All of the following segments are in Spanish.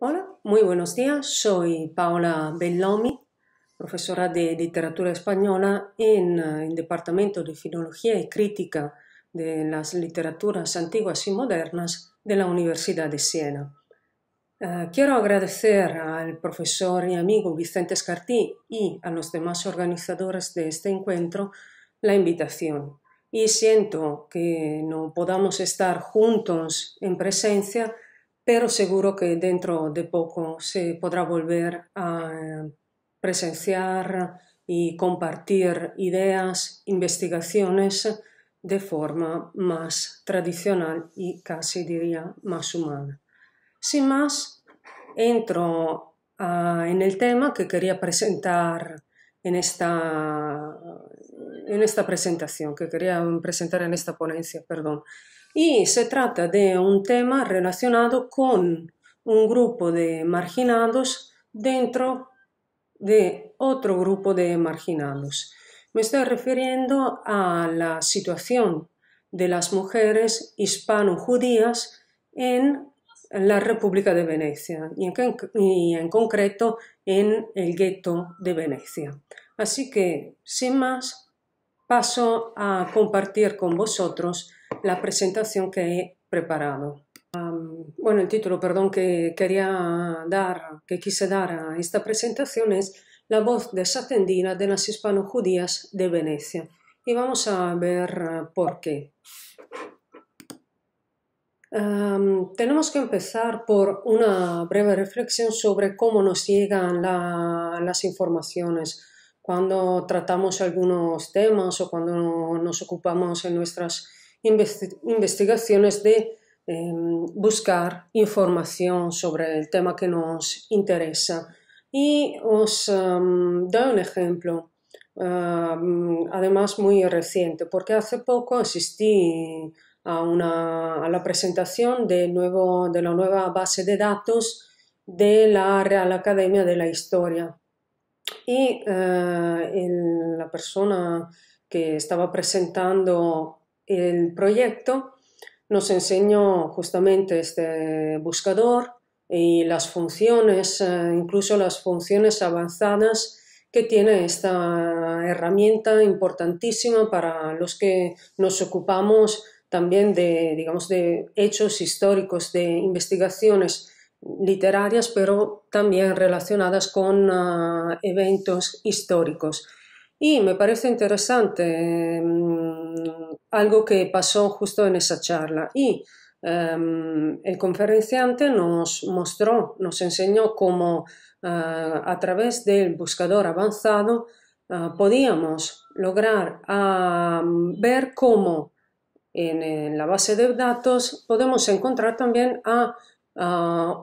Hola, muy buenos días. Soy Paola Bellomi, profesora de literatura española en eh, el Departamento de Filología y Crítica de las Literaturas Antiguas y Modernas de la Universidad de Siena. Eh, quiero agradecer al profesor y amigo Vicente Escartí y a los demás organizadores de este encuentro la invitación y siento que no podamos estar juntos en presencia pero seguro que dentro de poco se podrá volver a eh, presenciar y compartir ideas, investigaciones de forma más tradicional y casi diría más humana. Sin más, entro ah, en el tema que quería presentar en esta, en esta presentación, que quería presentar en esta ponencia, perdón y se trata de un tema relacionado con un grupo de marginados dentro de otro grupo de marginados. Me estoy refiriendo a la situación de las mujeres hispano-judías en la República de Venecia y en, concreto en el gueto de Venecia. Así que, sin más, paso a compartir con vosotros la presentación que he preparado. bueno, el título, perdón, que quería dar, que quise dar a esta presentación es La voz desatendida de las hispano de Venecia. Y vamos a ver eh, por qué. tenemos que empezar por una breve reflexión sobre cómo nos llegan las informaciones cuando tratamos algunos temas o cuando nos ocupamos en nuestras investigaciones de em, buscar información sobre el tema que nos interesa. Y os em, doy un ejemplo, em, además muy reciente, porque hace poco asistí a, la presentación de, nuevo, de la nueva base de datos de la Real Academia de la Historia. Y eh, la persona que estaba presentando el proyecto nos enseñó justamente este buscador y las funciones, eh, incluso las funciones avanzadas que tiene esta herramienta importantísima para los que nos ocupamos también de, digamos, de hechos históricos, de investigaciones literarias, pero también relacionadas con eh, eventos históricos. Y me parece interesante mm, algo que pasó justo en esa charla y em, el conferenciante nos mostró, nos enseñó cómo eh, a través del buscador avanzado eh, podíamos lograr ver cómo en, la base de datos podemos encontrar también a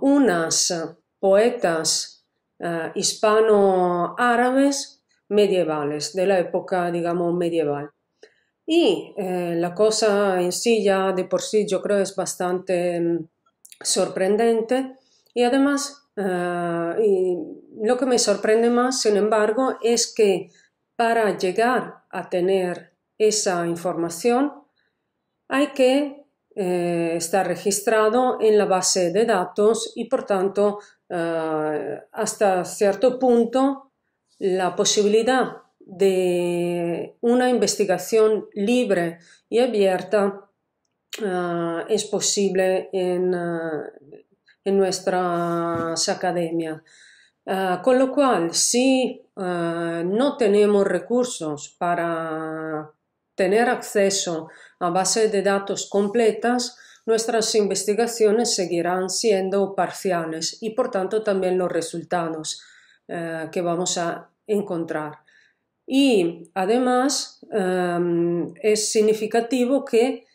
unas poetas eh, hispano-árabes medievales, de la época, digamos, medieval. Y eh, la cosa en sí ya de por sí yo creo es bastante mm, sorprendente y además eh, lo que me sorprende más, sin embargo, es que para llegar a tener esa información hay que eh, estar registrado en la base de datos y por tanto hasta cierto punto la posibilidad de una investigación libre y abierta ah, es posible en, ah, en nuestras academias. Ah, con lo cual, si no tenemos recursos para tener acceso a bases de datos completas, nuestras investigaciones seguirán siendo parciales y por tanto también los resultados eh, que vamos a encontrar. Y además em, es significativo que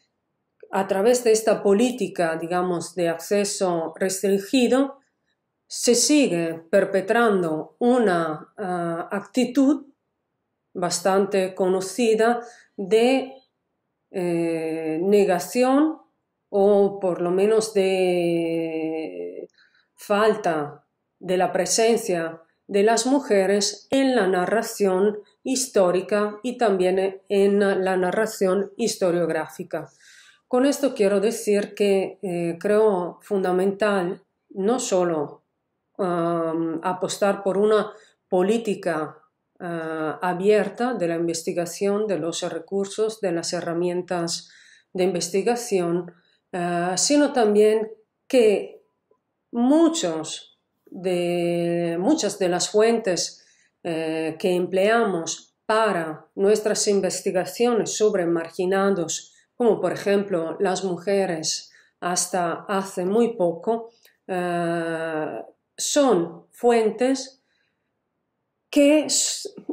a través de esta política, digamos, de acceso restringido, se sigue perpetrando una eh, actitud bastante conocida de eh, negación o por lo menos de falta de la presencia de las mujeres en la narración histórica y también en la narración historiográfica. Con esto quiero decir que eh, creo fundamental no solo um, apostar por una política uh, abierta de la investigación, de los recursos, de las herramientas de investigación, uh, sino también que muchos de, muchas de las fuentes eh, que empleamos para nuestras investigaciones sobre marginados, como por ejemplo las mujeres hasta hace muy poco, eh, son fuentes que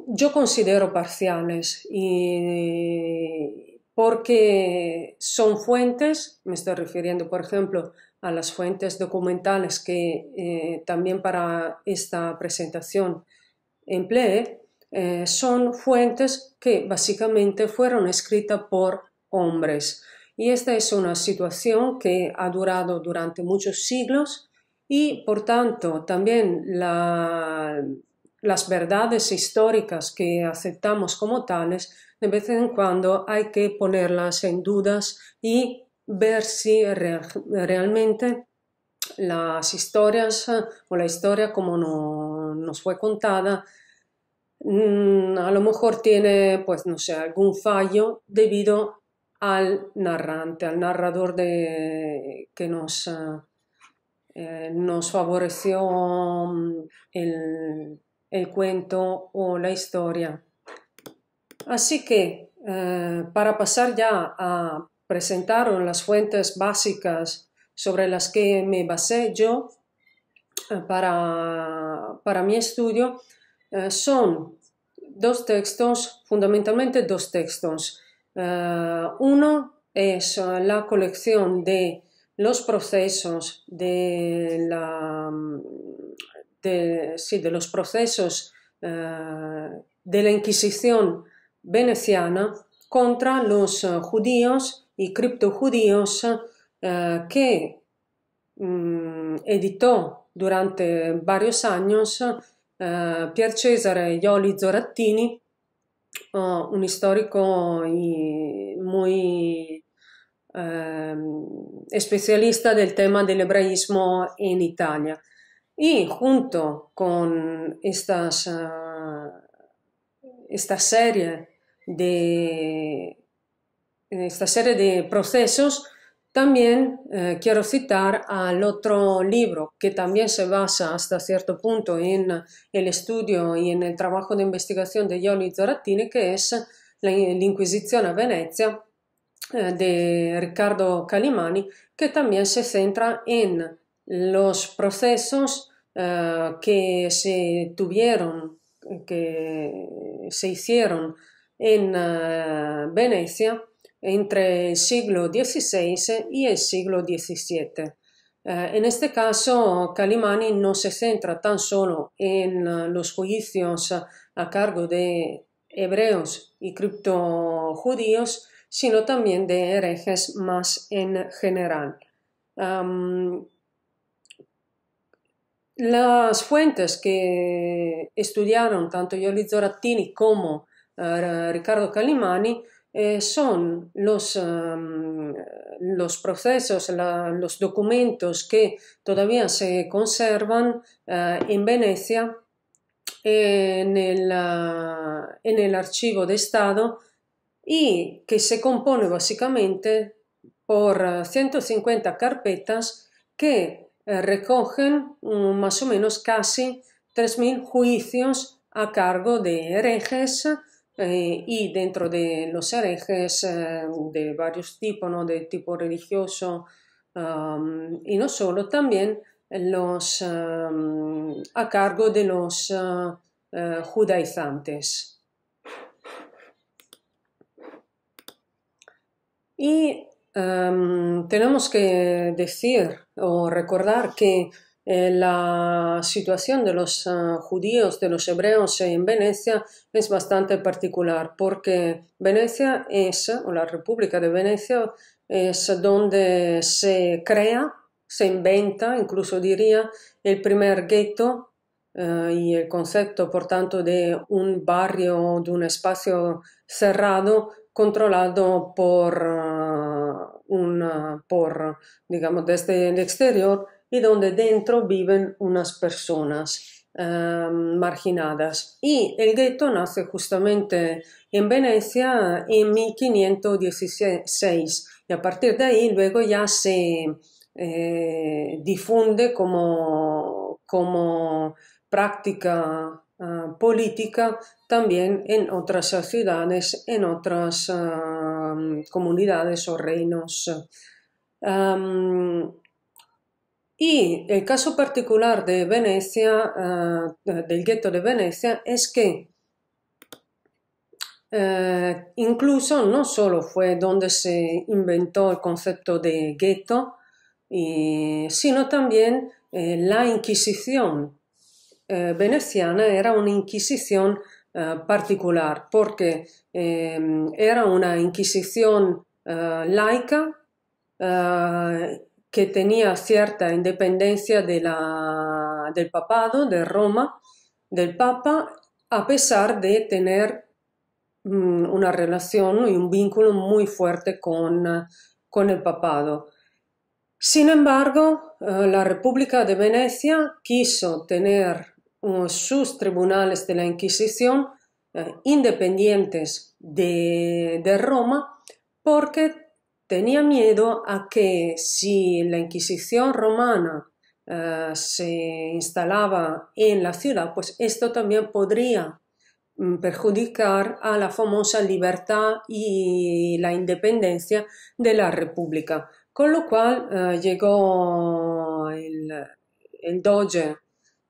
yo considero parciales y porque son fuentes, me estoy refiriendo por ejemplo a las fuentes documentales que eh, también para esta presentación empleé eh, son fuentes que básicamente fueron escritas por hombres. Y esta es una situación que ha durado durante muchos siglos y, por tanto, también las verdades históricas que aceptamos como tales, de vez en cuando hay que ponerlas en dudas y ver si realmente las historias eh, o la historia como nos nos fue contada, mm, a lo mejor tiene, pues no sé, algún fallo debido al narrante, al narrador de, que nos, eh, eh, nos favoreció mm, el, cuento o la historia. Así que, eh, para pasar ya a presentar las fuentes básicas sobre las que me basé yo, eh, para, para mi estudio eh, son dos textos, fundamentalmente dos textos. Eh, uno es la colección de los procesos de, la, de, los procesos de la Inquisición veneciana contra los judíos y criptojudíos judíos que mm, editó durante varios años eh, Pier Cesare Ioli Zorattini, oh, un storico molto muy eh, especialista del tema dell'ebraismo in Italia. E junto con estas, uh, serie di esta serie de procesos También eh, quiero citar al otro libro que también se basa hasta cierto punto en el estudio y en el trabajo de investigación de Ioli Zorattini, que es La Inquisición a Venecia eh, de Riccardo Calimani, que también se centra en los procesos eh, que se tuvieron, que se hicieron en Venecia entre el siglo XVI y el siglo XVII. Eh, en este caso, Calimani no se centra tan solo en eh, los juicios a cargo de hebreos y criptojudíos, sino también de herejes más en general. las fuentes que estudiaron tanto Yoli Rattini como eh, Ricardo Calimani eh, son los, procesos, los documentos que todavía se conservan eh, en Venecia ah, en el, archivo de Estado y que se compone básicamente por 150 carpetas que eh, recogen mm, más o menos casi 3.000 juicios a cargo de herejes, eh, y dentro de los herejes eh, de varios tipos, de tipo religioso y no solo, también los a cargo de los eh, judaizantes. Y tenemos que decir o recordar que eh, la situación de los eh, judíos, de los hebreos en Venecia es bastante particular porque Venecia es, o la República de Venecia, es donde se crea, se inventa, incluso diría, el primer gueto eh, y el concepto, por tanto, de un barrio, de un espacio cerrado controlado por, un, por digamos, desde el exterior y donde dentro viven unas personas eh, marginadas. Y el gueto nace justamente en Venecia en 1516 y a partir de ahí luego ya se eh, difunde como, como práctica eh, política también en otras ciudades, en otras comunidades o reinos. Y el caso particular de Venecia, eh, del gueto de Venecia, es que eh, incluso no solo fue donde se inventó el concepto de gueto, sino también eh, la Inquisición veneciana era una Inquisición particular porque era una Inquisición laica que tenía cierta independencia del papado, de Roma, del papa, a pesar de tener mm, una relación y un vínculo muy fuerte con, con el papado. Sin embargo, eh, la República de Venecia quiso tener mm, sus tribunales de la Inquisición eh, independientes de Roma porque Tenía miedo a que si la Inquisición romana eh, se instalaba en la ciudad, pues esto también podría mm, perjudicar a la famosa libertad y la independencia de la República. Con lo cual eh, llegó el, el Doge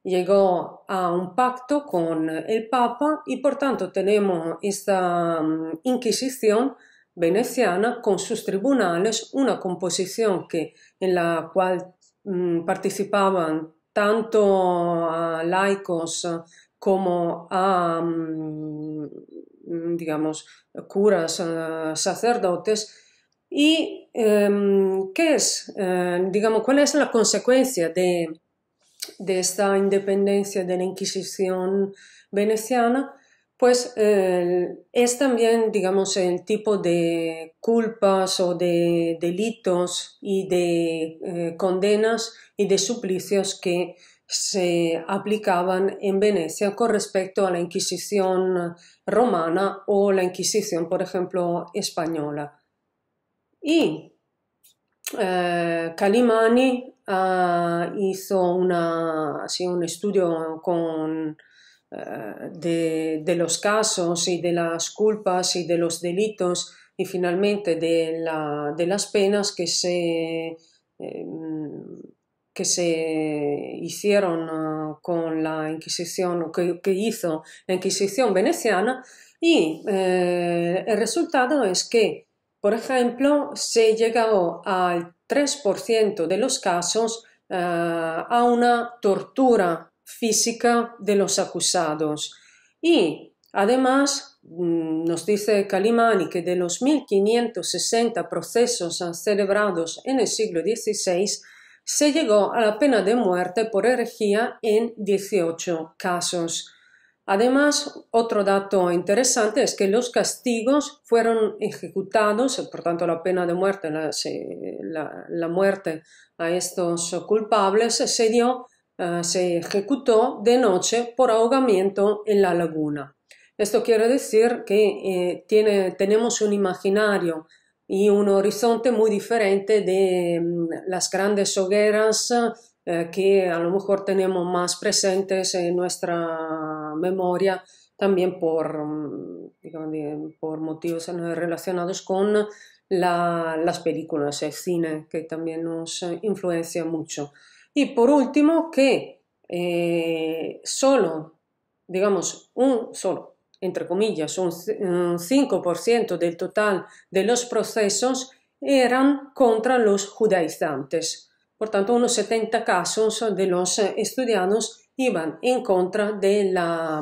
llegó a un pacto con el Papa y por tanto tenemos esta mm, Inquisición veneciana con sus tribunales, una composición que, en la cual mm, participaban tanto a ah, laicos como a, ah, mm, digamos, curas, ah, sacerdotes, y em, qué es, eh, digamos, cuál es la consecuencia de esta independencia de la Inquisición veneciana, pues eh, es también, digamos, el tipo de culpas o de delitos y de eh, condenas y de suplicios que se aplicaban en Venecia con respecto a la Inquisición romana o la Inquisición, por ejemplo, española. Y eh, Calimani ah, hizo una, un estudio con eh, de, los casos y de las culpas y de los delitos y finalmente de, las penas que se, em, que se hicieron eh, con la Inquisición, que, hizo la Inquisición veneciana y eh, el resultado es que, por ejemplo, se llegó al 3% de los casos a una tortura física de los acusados. Y además mm, nos dice Calimani que de los 1560 procesos celebrados en el siglo XVI, se llegó a la pena de muerte por herejía en 18 casos. Además, otro dato interesante es que los castigos fueron ejecutados, por tanto la pena de muerte, la muerte a estos culpables se dio eh, se ejecutó de noche por ahogamiento en la laguna. Esto quiere decir que eh, tiene, tenemos un imaginario y un horizonte muy diferente de mm, las grandes hogueras eh, que a lo mejor tenemos más presentes en nuestra memoria también por, mm, por motivos relacionados con las películas, el cine, que también nos influencia mucho. Y por último, que eh, solo, digamos, un solo, entre comillas, un, 5% del total de los procesos eran contra los judaizantes. Por tanto, unos 70 casos de los eh, estudianos iban en contra de la,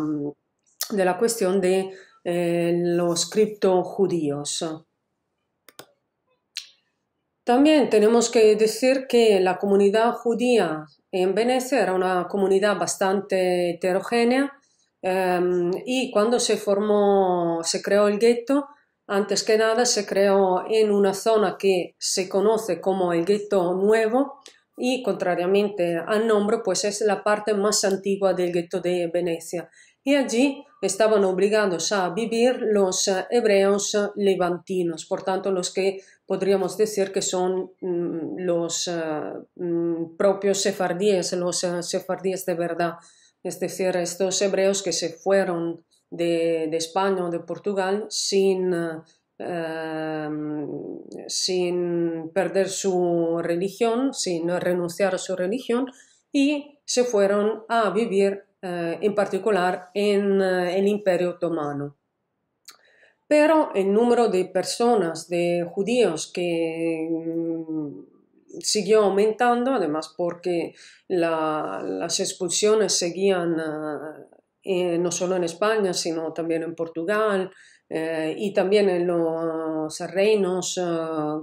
cuestión de los eh, los criptojudíos. También tenemos que decir que la comunidad judía en Venecia era una comunidad bastante heterogénea em, y cuando se formó, se creó el gueto, antes que nada se creó en una zona que se conoce como el gueto nuevo y contrariamente al nombre, pues es la parte más antigua del gueto de Venecia y allí estaban obligados a vivir los eh, hebreos eh, levantinos, por tanto los que podríamos decir que son mm, los eh, mm, propios sefardíes, los sefardíes de verdad, es decir, estos hebreos que se fueron de, España o de Portugal sin, em, sin perder su religión, sin renunciar a su religión y se fueron a vivir eh, en particular en eh, el Imperio Otomano. Pero el número de personas, de judíos que mm, siguió aumentando, además porque las expulsiones seguían eh, no solo en España, sino también en Portugal, y también en los reinos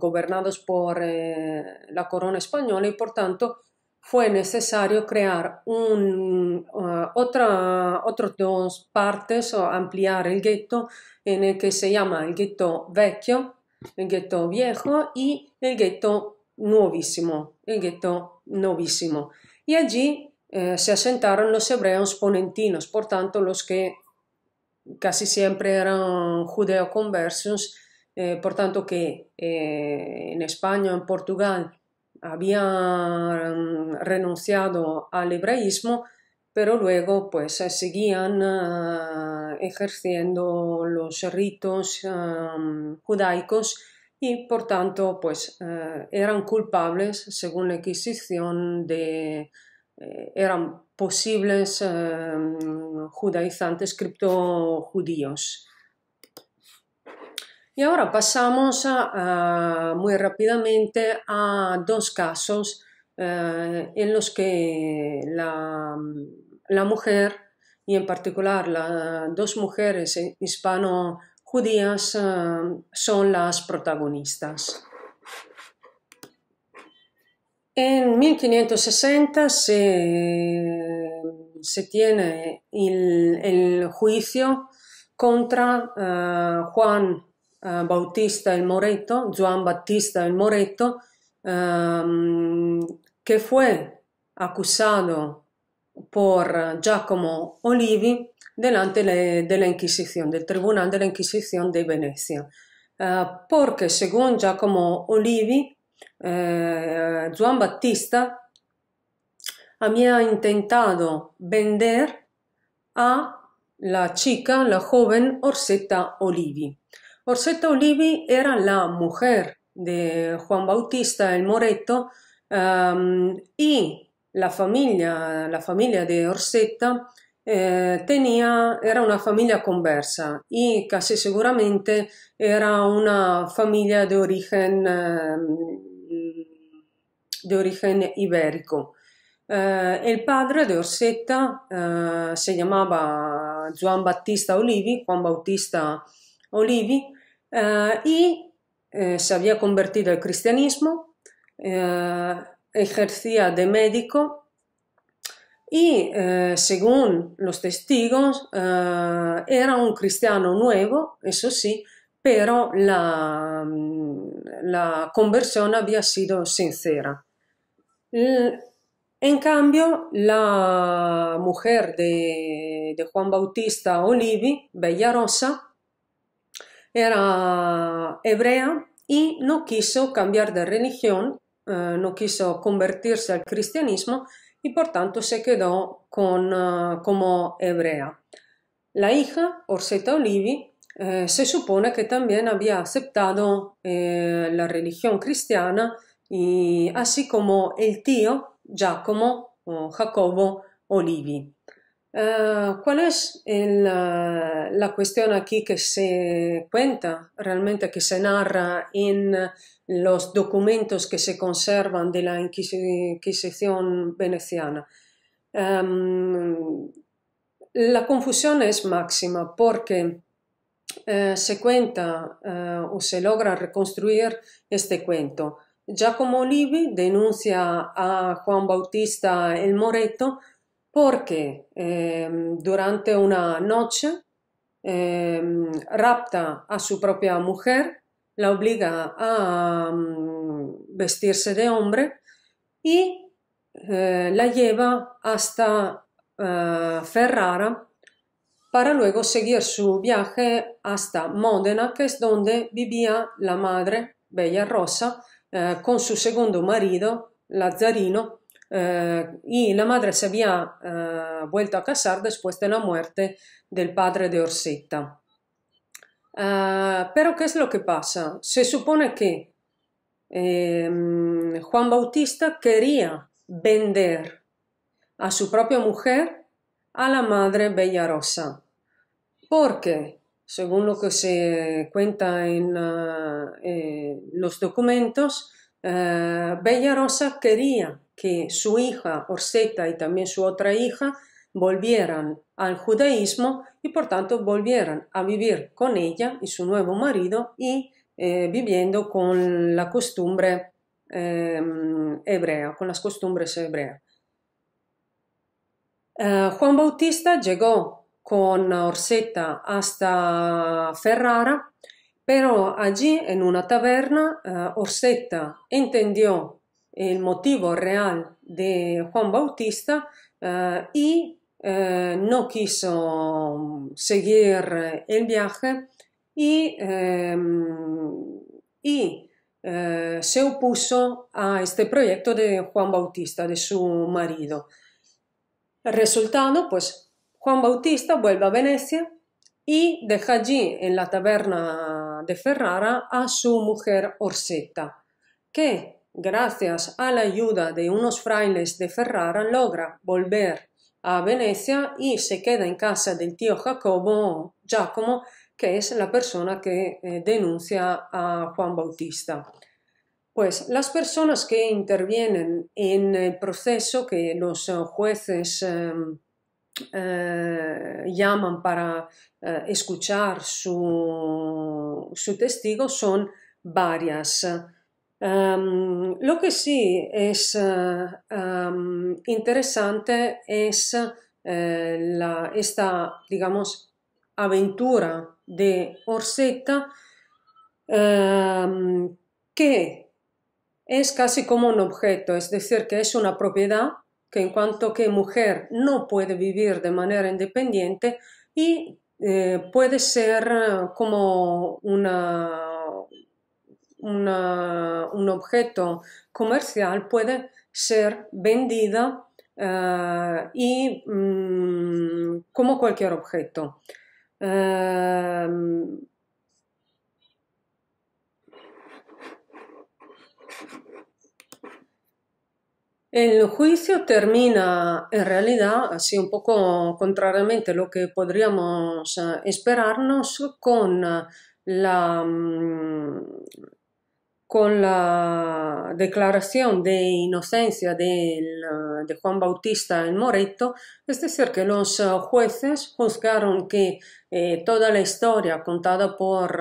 gobernados por la corona española y por tanto fue necesario crear uh, otra, otras dos partes o ampliar el gueto en el que se llama el gueto vecchio, el gueto viejo y el gueto nuovissimo, el gueto novísimo. Y allí eh, se asentaron los hebreos ponentinos, por tanto los que casi siempre eran judeo-conversos, eh, por tanto que eh, en España, en Portugal habían renunciado al hebraísmo, pero luego pues eh, seguían eh, ejerciendo los ritos em, judaicos y por tanto pues eh, eran culpables según la Inquisición de eran posibles em, judaizantes criptojudíos. Y ahora pasamos muy rápidamente a dos casos eh, en los que la, mujer, y en particular las dos mujeres eh, hispano-judías, eh, son las protagonistas. En 1560 se, tiene el, juicio contra Juan Eh, Bautista el Moreto, Juan Battista el Moreto, ehm, que fue acusado por Giacomo Olivi delante le, de la Inquisición, del Tribunal de la Inquisición de Venecia, eh, porque según Giacomo Olivi, eh, Juan Battista había intentado vender a la chica, la joven Orsetta Olivi. Orsetta Olivi era la mujer de Juan Bautista el Moreto y la familia, la de Orsetta eh, era una familia conversa y casi seguramente era una familia de origen, de origen ibérico. Eh, el padre de Orsetta eh, se llamaba Juan Bautista Olivi, Juan Bautista Olivi, eh, y eh, se había convertido al cristianismo, eh, ejercía de médico y, según los testigos, era un cristiano nuevo, eso sí, pero la, la, conversión había sido sincera. En cambio, la mujer de, de Juan Bautista Olivi, Bella Rosa, era hebrea y no quiso cambiar de religión, eh, no quiso convertirse al cristianismo y por tanto se quedó eh, como hebrea. La hija, Orseta Olivi, eh, se supone que también había aceptado la religión cristiana, y así como el tío Giacomo o Jacobo Olivi. Eh, ¿Cuál es eh, la cuestión aquí que se cuenta, realmente que se narra en los documentos que se conservan de la Inquisición veneciana? Em, la confusión es máxima porque eh, se cuenta o se logra reconstruir este cuento. Giacomo Olivi denuncia a Juan Bautista el Moreto porque em, durante una noche em, rapta a su propia mujer, la obliga a mm, vestirse de hombre y eh, la lleva hasta eh, Ferrara para luego seguir su viaje hasta Módena, que es donde vivía la madre Bella Rosa eh, con su segundo marido, Lazzarino, eh, y la madre se había eh, vuelto a casar después de la muerte del padre de Orseta. Eh, pero ¿qué es lo que pasa? Se supone que em, Juan Bautista quería vender a su propia mujer a la madre Bella Rosa, porque, según lo que se cuenta en los documentos, eh, Bella Rosa quería que su hija Orseta y también su otra hija volvieran al judaísmo y por tanto volvieran a vivir con ella y su nuevo marido y eh, viviendo con la costumbre em, hebrea, con las costumbres hebreas. Eh, Juan Bautista llegó con Orseta hasta Ferrara pero allí, en una taberna, eh, Orseta entendió el motivo real de Juan Bautista eh, y eh, no quiso mm, seguir el viaje y, em, y se opuso a este proyecto de Juan Bautista, de su marido. resultado, pues Juan Bautista vuelve a Venecia y deja allí en la taberna de Ferrara a su mujer Orsetta, que, gracias a la ayuda de unos frailes de Ferrara, logra volver a Venecia y se queda en casa del tío Jacobo Giacomo, que es la persona que eh, denuncia a Juan Bautista. Pues las personas que intervienen en el proceso, que los jueces em, eh, llaman para eh, escuchar su, testigo son varias. Em, lo que sí es eh, em, interesante es esta, digamos, aventura de Orsetta em, que es casi como un objeto, es decir, que es una propiedad que en cuanto que mujer no puede vivir de manera independiente y eh, puede ser eh, como una, un objeto comercial, puede ser vendida eh, y mm, como cualquier objeto. El juicio termina en realidad, así un poco contrariamente a lo que podríamos eh, esperarnos, con eh, la, mm, con la declaración de inocencia eh, de Juan Bautista en Moreto, es decir, que los jueces juzgaron que toda la historia contada por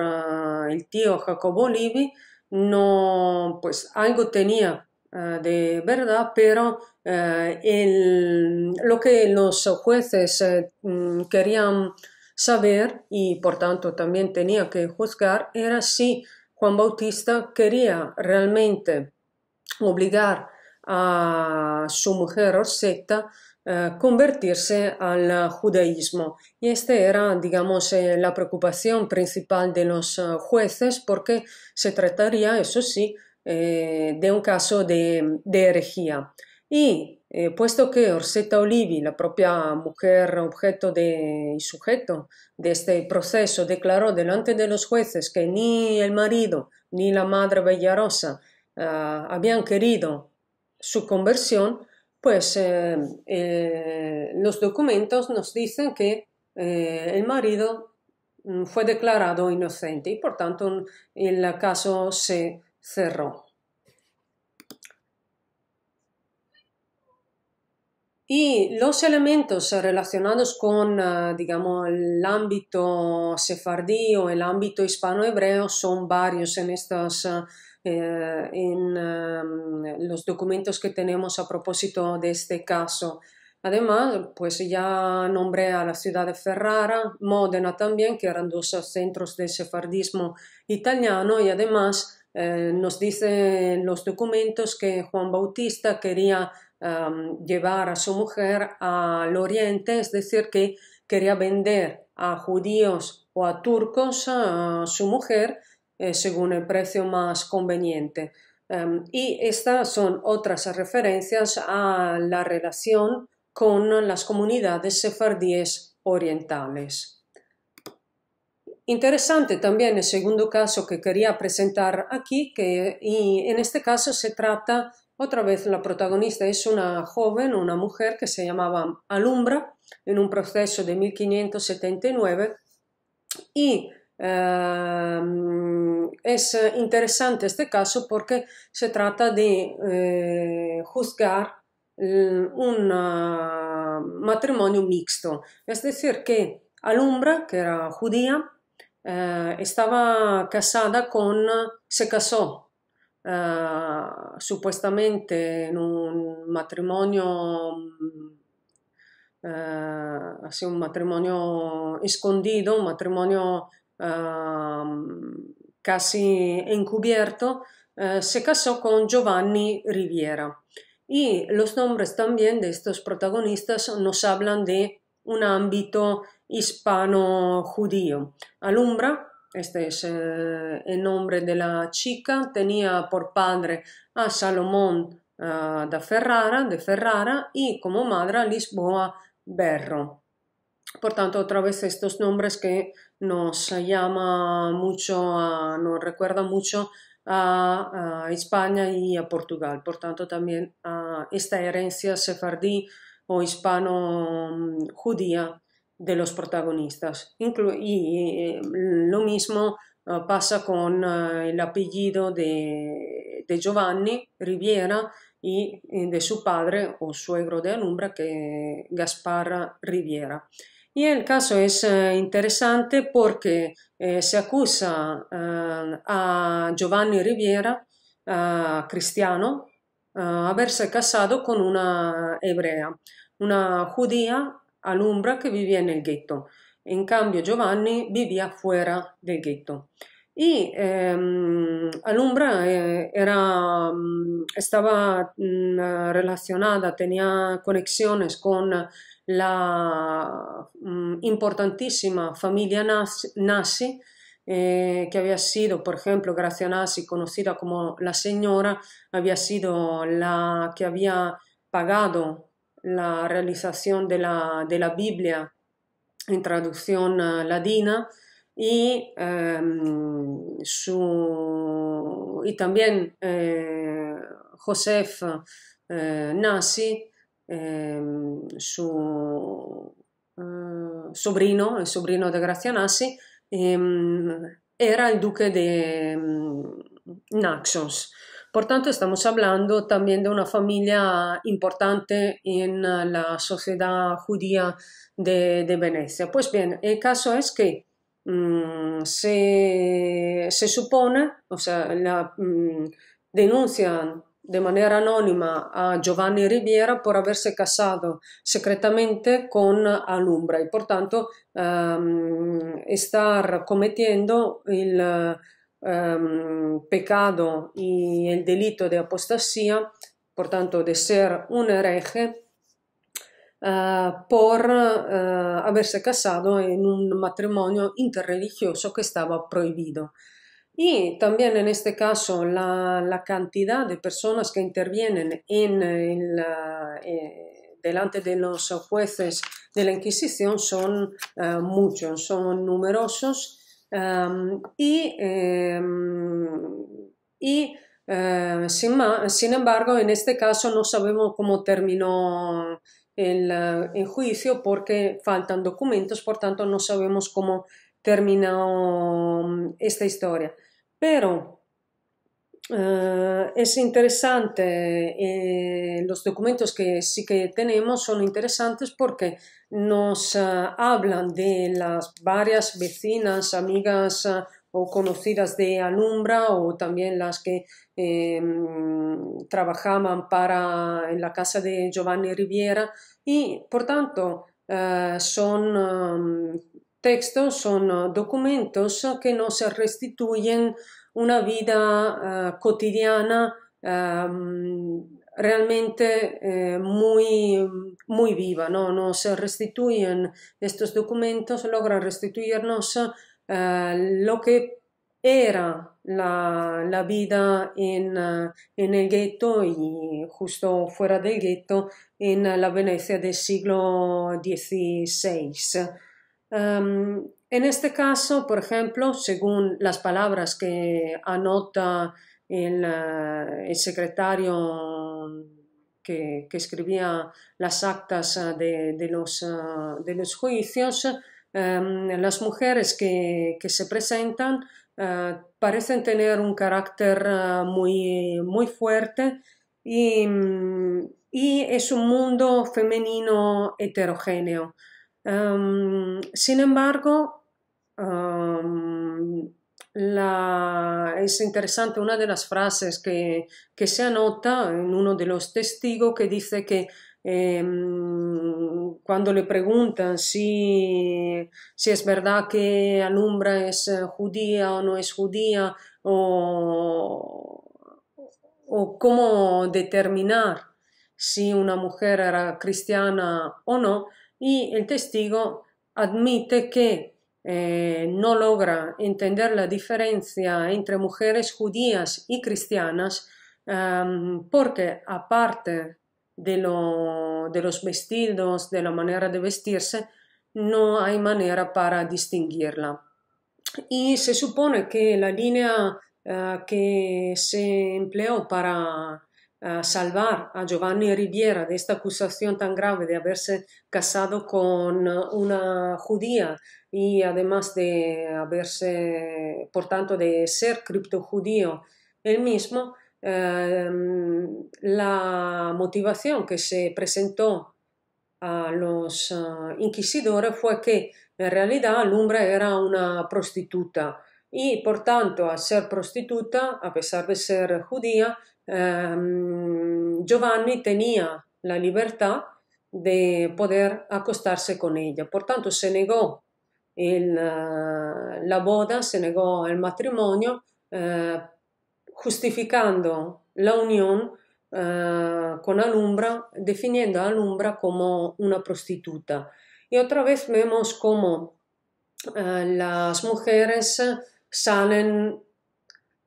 el tío Jacobo Livi no, pues algo tenía eh, de verdad, pero eh, lo que los jueces eh, mm, querían saber y por tanto también tenía que juzgar era si Juan Bautista quería realmente obligar a su mujer a convertirse al judaísmo. Y esta era, digamos, la preocupación principal de los jueces porque se trataría, eso sí, eh, de un caso de, de herejía. Y eh, puesto que Orseta Olivi, la propia mujer objeto de, y sujeto de este proceso, declaró delante de los jueces que ni el marido ni la madre Bellarosa ah, habían querido su conversión, pues eh, los documentos nos dicen que el marido mm, fue declarado inocente y por tanto el caso se cerró. Y los elementos relacionados con, eh, digamos, el ámbito sefardí o el ámbito hispano-hebreo son varios en estos eh, eh, los documentos que tenemos a propósito de este caso. Además, pues ya nombré a la ciudad de Ferrara, Módena también, que eran dos centros del sefardismo italiano y además eh, nos dicen los documentos que Juan Bautista quería llevar a su mujer al oriente, es decir, que quería vender a judíos o a turcos a su mujer eh, según el precio más conveniente. Em, y estas son otras referencias a la relación con las comunidades sefardíes orientales. Interesante también el segundo caso que quería presentar aquí, que y en este caso se trata, otra vez la protagonista es una joven, una mujer que se llamaba Alumbra, en un proceso de 1579, y em, es interesante este caso porque se trata de eh, juzgar mm, un ah, matrimonio mixto, es decir, que Alumbra, que era judía, eh, estaba casada con, se casó eh, supuestamente en un matrimonio, eh, un matrimonio escondido, un matrimonio casi encubierto, se casó con Giovanni Riviera. Y los nombres también de estos protagonistas nos hablan de un ámbito hispano-judío. Alumbra, este es eh, el nombre de la chica, tenía por padre a Salomón eh, da Ferrara, de Ferrara y como madre a Lisboa Berro. Por tanto, otra vez estos nombres que nos llama mucho, nos recuerda mucho a, España y a Portugal. Por tanto, también a esta herencia sefardí o hispano-judía de los protagonistas. Eh, lo mismo eh, pasa con eh, el apellido de, Giovanni Riviera y de su padre o suegro de alumbra, que Gaspar Riviera. Y el caso es interesante porque se acusa a Giovanni Riviera, cristiano, haberse casado con una hebrea, una judía alumbra que vivía en el ghetto. En cambio, Giovanni vivía fuera del ghetto. Y em, Alumbra eh, era, mm, estaba mm, relacionada, tenía conexiones con la mm, importantísima familia nazi, eh, que había sido, por ejemplo, Gracia Nasi, conocida como la señora, había sido la que había pagado la realización de la, Biblia en traducción eh, ladina y, em, su, y también Josef eh, Joseph eh, Nasi, em, su sobrino, el sobrino de Gracia Nasi, em, era el duque de Naxos. Por tanto, estamos hablando también de una familia importante en ah, la sociedad judía de, Venecia. Pues bien, el caso es que mm, se, supone, o sea, la, mm, denuncian de manera anónima a Giovanni Riviera por haberse casado secretamente con Alumbra y por tanto ah, mm, estar cometiendo el, Ehm, pecado y el delito de apostasía, por tanto de ser un hereje, eh, por eh, haberse casado en un matrimonio interreligioso que estaba prohibido. Y también en este caso la, cantidad de personas que intervienen en eh, delante de los jueces de la Inquisición son muchos, son numerosos Em, y, em, y eh, sin, embargo, en este caso no sabemos cómo terminó el, juicio porque faltan documentos, por tanto no sabemos cómo terminó em, esta historia. Pero eh, es interesante, eh, los documentos que sí que tenemos son interesantes porque nos eh, hablan de las varias vecinas, amigas o conocidas de Alumbra o también las que em, trabajaban para, en la casa de Giovanni Riviera y por tanto son em, textos, son documentos que nos restituyen una vida cotidiana eh, ehm, realmente eh, muy, viva. ¿no? Nos restituyen estos documentos, logran restituirnos eh, lo que era la, vida en, en el gueto y justo fuera del gueto en la Venecia del siglo XVI. Em, en este caso, por ejemplo, según las palabras que anota el, eh, secretario que, escribía las actas eh, eh, de, los, juicios, em, las mujeres que, se presentan parecen tener un carácter muy, fuerte y es un mundo femenino heterogéneo. Em, sin embargo, em, es interesante una de las frases que, se anota en uno de los testigos que dice que em, cuando le preguntan si, es verdad que Alumbra es eh, judía o no es judía o cómo determinar si una mujer era cristiana o no, y el testigo admite que eh, no logra entender la diferencia entre mujeres judías y cristianas em, porque aparte de, los vestidos, de la manera de vestirse, no hay manera para distinguirla. Y se supone que la línea eh, que se empleó para salvar a Giovanni Riviera de esta acusación tan grave de haberse casado con eh, una judía y además de haberse, por tanto, de ser criptojudío él mismo, em, la motivación que se presentó a los eh, inquisidores fue que en realidad Lumbra era una prostituta y por tanto al ser prostituta, a pesar de ser judía, Em, Giovanni tenía la libertad de poder acostarse con ella. Por tanto, se negó eh, la boda, se negó el matrimonio, eh, justificando la unión eh, con Alumbra, definiendo a Alumbra como una prostituta. Y otra vez vemos cómo las mujeres salen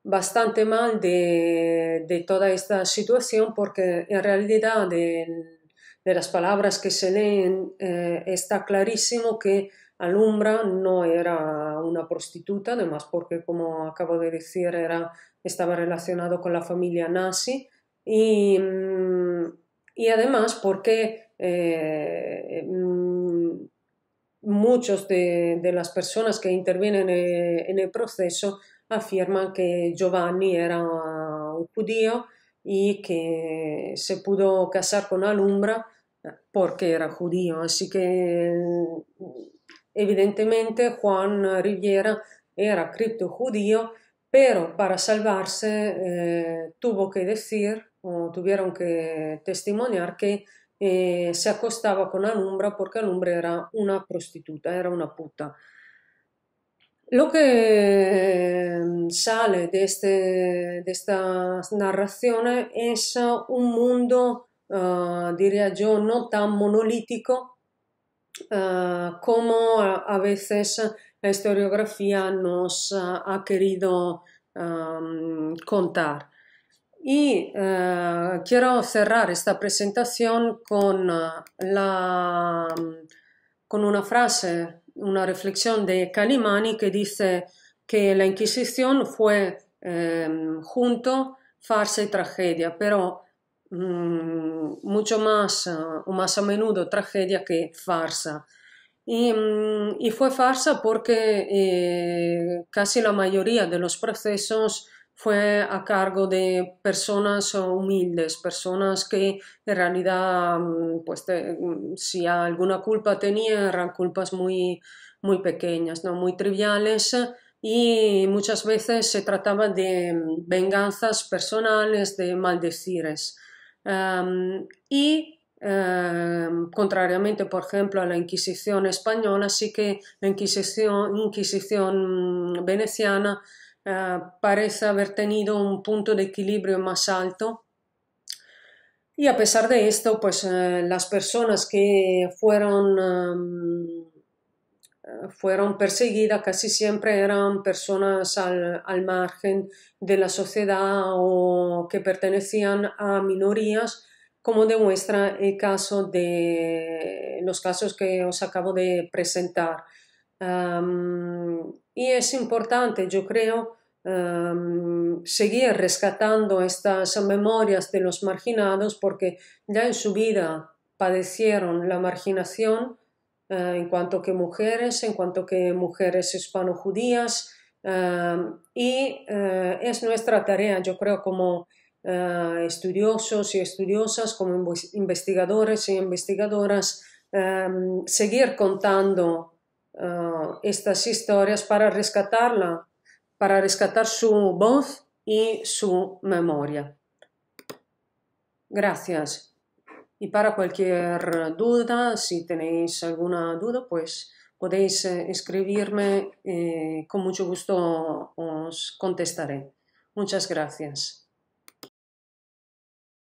bastante mal de, toda esta situación porque en realidad de, las palabras que se leen eh, está clarísimo que Alumbra no era una prostituta, además porque como acabo de decir era, estaba relacionado con la familia nazi y, mm, además porque eh, mm, muchos de, de, las personas que intervienen eh, en el proceso afirman che Giovanni era un judío e che se pudo casar con Alumbra eh, perché era judío. Así que mm, evidentemente Juan Riviera era cripto judío, pero para salvarse eh, tuvo que decir o tuvieron que testimoniar que eh, se acostaba con Alumbra porque Alumbra era una prostituta, era una puta. Lo que eh, sale de, este, de estas es un mundo, ah, diría yo, no tan monolítico ah, como a veces la historiografía nos ha querido contar. Y eh, quiero cerrar esta presentación con, ah, la, con una frase una reflexión de Calimani que dice que la Inquisición fue em, junto farsa y tragedia, pero mm, mucho más o más a menudo tragedia que farsa. Y, mm, fue farsa porque eh, casi la mayoría de los procesos fue a cargo de personas humildes, personas que en realidad, mm, pues mm, si alguna culpa tenía, eran culpas muy, muy pequeñas, ¿no? muy triviales y muchas veces se trataba de mm, venganzas personales, de maldecires. y em, contrariamente, por ejemplo, a la Inquisición española, sí que la Inquisición veneciana Ah, parece haber tenido un punto de equilibrio más alto. Y a pesar de esto, pues eh, las personas que fueron, eh, fueron perseguidas casi siempre eran personas al, margen de la sociedad o que pertenecían a minorías como demuestra el caso de los casos que os acabo de presentar. Y es importante, yo creo, em, seguir rescatando estas memorias de los marginados porque ya en su vida padecieron la marginación eh, en cuanto que mujeres, en cuanto que mujeres hispano-judías. Em, y eh, es nuestra tarea, yo creo, como eh, estudiosos y estudiosas, como investigadores y investigadoras, em, seguir contando eh, estas historias para rescatarla, para rescatar su voz y su memoria. Gracias. Y para cualquier duda, si tenéis alguna duda, pues podéis eh, escribirme, y eh, con mucho gusto os contestaré. Muchas gracias.